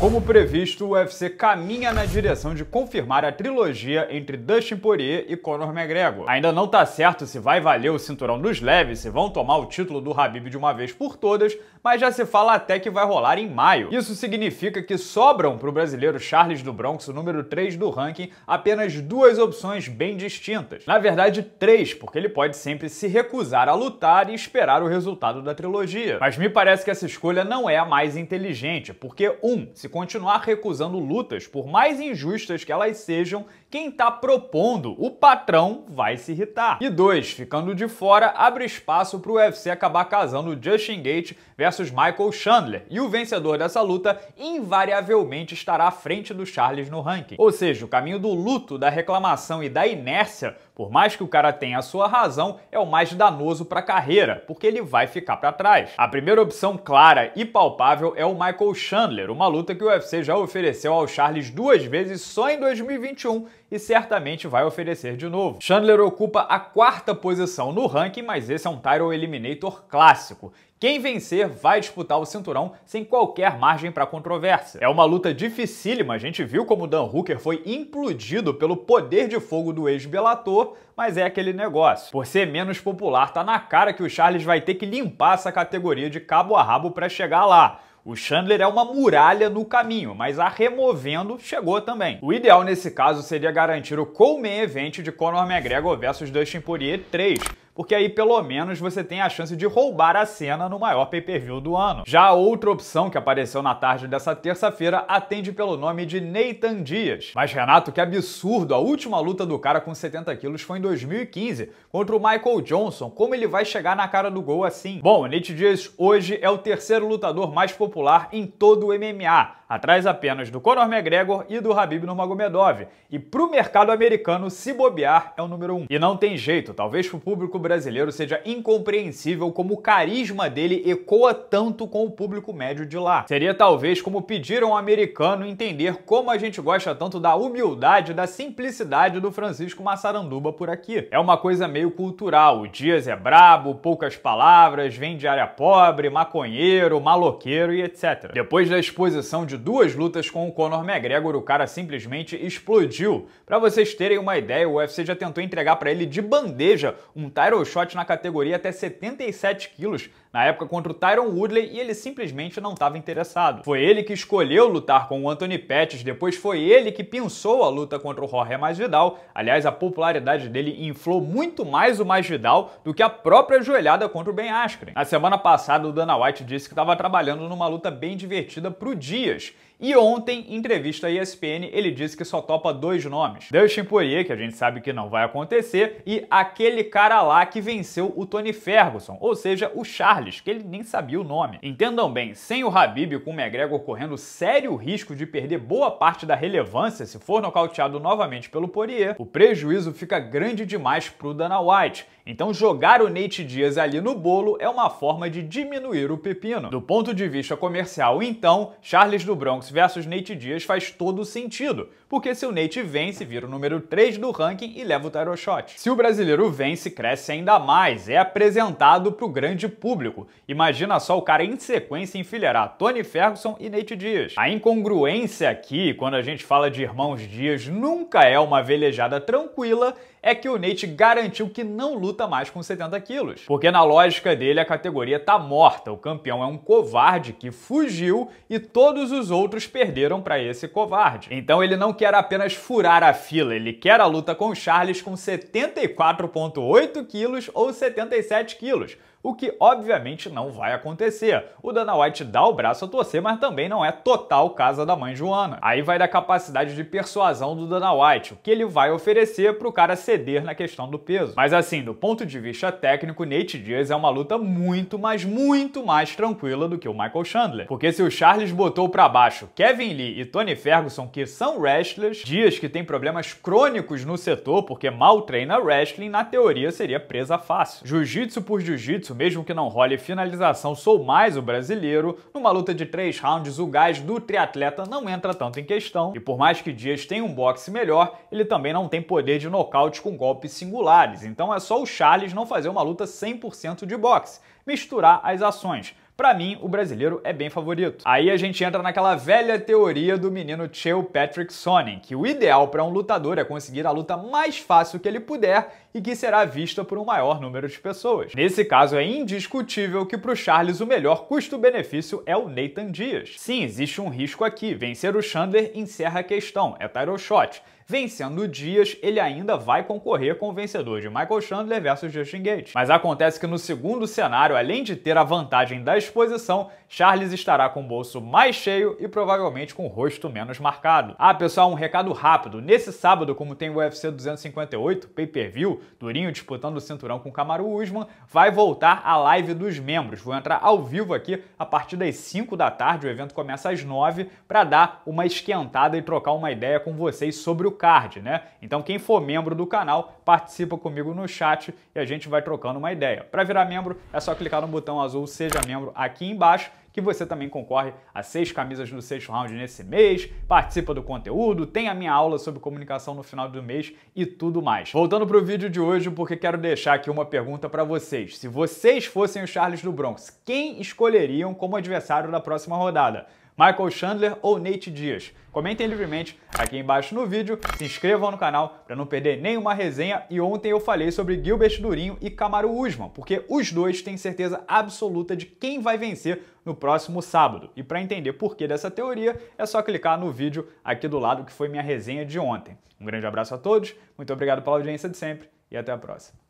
Como previsto, o UFC caminha na direção de confirmar a trilogia entre Dustin Poirier e Conor McGregor. Ainda não tá certo se vai valer o cinturão dos leves, se vão tomar o título do Habib de uma vez por todas, mas já se fala até que vai rolar em maio. Isso significa que sobram para o brasileiro Charles do Bronx, o número 3 do ranking, apenas duas opções bem distintas. Na verdade, três, porque ele pode sempre se recusar a lutar e esperar o resultado da trilogia. Mas me parece que essa escolha não é a mais inteligente, porque 1. Um, se continuar recusando lutas, por mais injustas que elas sejam, quem está propondo, o patrão, vai se irritar. E dois, ficando de fora, abre espaço para o UFC acabar casando Justin Gate versus Michael Chandler, e o vencedor dessa luta invariavelmente estará à frente do Charles no ranking. Ou seja, o caminho do luto, da reclamação e da inércia, por mais que o cara tenha a sua razão, é o mais danoso para a carreira, porque ele vai ficar para trás. A primeira opção clara e palpável é o Michael Chandler, uma luta que o UFC já ofereceu ao Charles duas vezes só em 2021 e certamente vai oferecer de novo. Chandler ocupa a quarta posição no ranking, mas esse é um Title Eliminator clássico. Quem vencer vai disputar o cinturão sem qualquer margem para controvérsia. É uma luta dificílima, a gente viu como Dan Hooker foi implodido pelo poder de fogo do ex-Belator, mas é aquele negócio. Por ser menos popular, tá na cara que o Charles vai ter que limpar essa categoria de cabo a rabo para chegar lá. O Chandler é uma muralha no caminho, mas a removendo chegou também. O ideal nesse caso seria garantir o co-main event de Conor McGregor versus Dustin Poirier 3, porque aí pelo menos você tem a chance de roubar a cena no maior pay-per-view do ano. Já a outra opção que apareceu na tarde dessa terça-feira atende pelo nome de Nathan Dias. Mas Renato, que absurdo, a última luta do cara com 70 quilos foi em 2015, contra o Michael Johnson, como ele vai chegar na cara do gol assim? Bom, Nate Dias hoje é o terceiro lutador mais popular em todo o MMA, atrás apenas do Conor McGregor e do Habib Nurmagomedov. E para o mercado americano, se bobear, é o número um. E não tem jeito, talvez para o público brasileiro seja incompreensível como o carisma dele ecoa tanto com o público médio de lá. Seria talvez como pedir a um americano entender como a gente gosta tanto da humildade, da simplicidade do Francisco Massaranduba por aqui. É uma coisa meio cultural, o Dias é brabo, poucas palavras, vem de área pobre, maconheiro, maloqueiro e etc. Depois da exposição de duas lutas com o Conor McGregor, o cara simplesmente explodiu. Para vocês terem uma ideia, o UFC já tentou entregar para ele de bandeja um title shot na categoria até 77 quilos na época contra o Tyron Woodley, e ele simplesmente não estava interessado. Foi ele que escolheu lutar com o Anthony Pettis, depois foi ele que pensou a luta contra o Jorge Masvidal. Aliás, a popularidade dele inflou muito mais o Masvidal do que a própria joelhada contra o Ben Askren. Na semana passada, o Dana White disse que estava trabalhando numa luta bem divertida pro Dias, e ontem, em entrevista à ESPN, ele disse que só topa dois nomes: Dustin Poirier, que a gente sabe que não vai acontecer, e aquele cara lá que venceu o Tony Ferguson, ou seja, o Charles, que ele nem sabia o nome. Entendam bem, sem o Habib com o McGregor correndo sério risco de perder boa parte da relevância se for nocauteado novamente pelo Poirier, o prejuízo fica grande demais pro Dana White. Então jogar o Nate Diaz ali no bolo é uma forma de diminuir o pepino. Do ponto de vista comercial, então, Charles do Bronx Jones versus Nate Diaz faz todo sentido, porque se o Nate vence, vira o número 3 do ranking e leva o title shot. Se o brasileiro vence, cresce ainda mais, é apresentado para o grande público. Imagina só o cara em sequência enfileirar Tony Ferguson e Nate Diaz. A incongruência aqui, quando a gente fala de irmãos Dias, nunca é uma velejada tranquila, é que o Nate garantiu que não luta mais com 70 quilos. Porque na lógica dele, a categoria tá morta, o campeão é um covarde que fugiu e todos os outros outros perderam para esse covarde. Então ele não quer apenas furar a fila, ele quer a luta com o Charles com 74,8 quilos ou 77 quilos o que obviamente não vai acontecer. O Dana White dá o braço a torcer, mas também não é total casa da mãe Joana. Aí vai da capacidade de persuasão do Dana White, o que ele vai oferecer para o cara ceder na questão do peso. Mas assim, do ponto de vista técnico, Nate Diaz é uma luta muito, mas muito mais tranquila do que o Michael Chandler. Porque se o Charles botou para baixo Kevin Lee e Tony Ferguson, que são wrestlers, Dias que tem problemas crônicos no setor porque mal treina wrestling, na teoria seria presa fácil. Jiu-jitsu por jiu-jitsu jiu-jitsu, mesmo que não role finalização, sou mais o brasileiro. Numa luta de três rounds, o gás do triatleta não entra tanto em questão. E por mais que Dias tenha um boxe melhor, ele também não tem poder de nocaute com golpes singulares. Então é só o Charles não fazer uma luta 100% de boxe, misturar as ações. Para mim, o brasileiro é bem favorito. Aí a gente entra naquela velha teoria do menino Chael Patrick Sonnen, que o ideal para um lutador é conseguir a luta mais fácil que ele puder e que será vista por um maior número de pessoas. Nesse caso, é indiscutível que para o Charles o melhor custo-benefício é o Nathan Dias. Sim, existe um risco aqui. Vencer o Chandler encerra a questão, é title shot. Vencendo o Dias, ele ainda vai concorrer com o vencedor de Michael Chandler versus Justin Gates. Mas acontece que no segundo cenário, além de ter a vantagem da exposição, Charles estará com o bolso mais cheio e provavelmente com o rosto menos marcado. Ah, pessoal, um recado rápido. Nesse sábado, como tem o UFC 258, pay-per-view, Durinho disputando o cinturão com Camaro Usman. Vai voltar à live dos membros. Vou entrar ao vivo aqui a partir das 5 da tarde. O evento começa às 9 para dar uma esquentada e trocar uma ideia com vocês sobre o card, né? Então quem for membro do canal, participa comigo no chat e a gente vai trocando uma ideia. Para virar membro, é só clicar no botão azul Seja Membro aqui embaixo que você também concorre a seis camisas no sexto round nesse mês, participa do conteúdo, tem a minha aula sobre comunicação no final do mês e tudo mais. Voltando para o vídeo de hoje, porque quero deixar aqui uma pergunta para vocês. Se vocês fossem o Charles do Bronx, quem escolheriam como adversário da próxima rodada? Michael Chandler ou Nate Dias? Comentem livremente aqui embaixo no vídeo, se inscrevam no canal para não perder nenhuma resenha e ontem eu falei sobre Gilbert Durinho e Camaro Usman, porque os dois têm certeza absoluta de quem vai vencer no próximo sábado. E para entender por que dessa teoria, é só clicar no vídeo aqui do lado que foi minha resenha de ontem. Um grande abraço a todos, muito obrigado pela audiência de sempre e até a próxima.